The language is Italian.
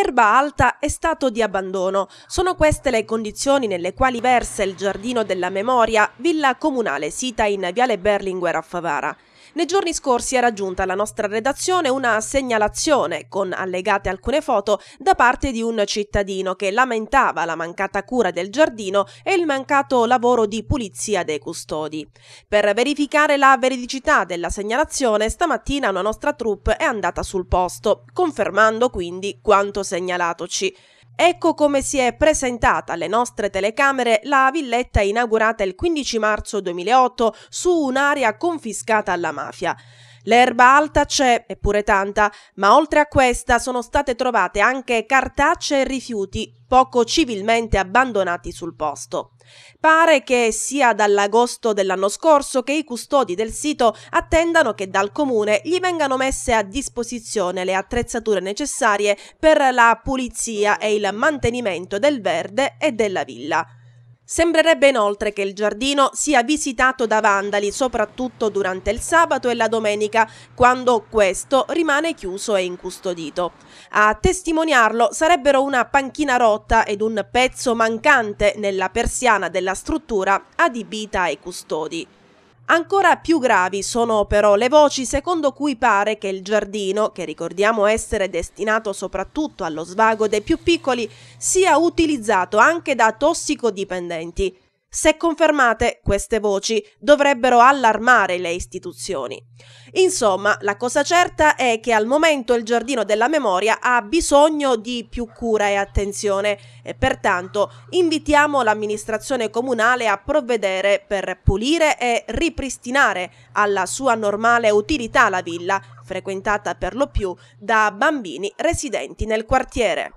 erba alta è stato di abbandono. Sono queste le condizioni nelle quali versa il Giardino della Memoria, villa comunale sita in Viale Berlinguer a Favara. Nei giorni scorsi è raggiunta alla nostra redazione una segnalazione, con allegate alcune foto, da parte di un cittadino che lamentava la mancata cura del giardino e il mancato lavoro di pulizia dei custodi. Per verificare la veridicità della segnalazione, stamattina una nostra troupe è andata sul posto, confermando quindi quanto segnalatoci. Ecco come si è presentata alle nostre telecamere la villetta inaugurata il 15 marzo 2008 su un'area confiscata alla mafia. L'erba alta c'è, eppure tanta, ma oltre a questa sono state trovate anche cartacce e rifiuti, poco civilmente abbandonati sul posto. Pare che sia dall'agosto dell'anno scorso che i custodi del sito attendano che dal comune gli vengano messe a disposizione le attrezzature necessarie per la pulizia e il mantenimento del verde e della villa. Sembrerebbe inoltre che il giardino sia visitato da vandali soprattutto durante il sabato e la domenica, quando questo rimane chiuso e incustodito. A testimoniarlo sarebbero una panchina rotta ed un pezzo mancante nella persiana della struttura adibita ai custodi. Ancora più gravi sono però le voci secondo cui pare che il giardino, che ricordiamo essere destinato soprattutto allo svago dei più piccoli, sia utilizzato anche da tossicodipendenti. Se confermate, queste voci dovrebbero allarmare le istituzioni. Insomma, la cosa certa è che al momento il giardino della memoria ha bisogno di più cura e attenzione e pertanto invitiamo l'amministrazione comunale a provvedere per pulire e ripristinare alla sua normale utilità la villa, frequentata per lo più da bambini residenti nel quartiere.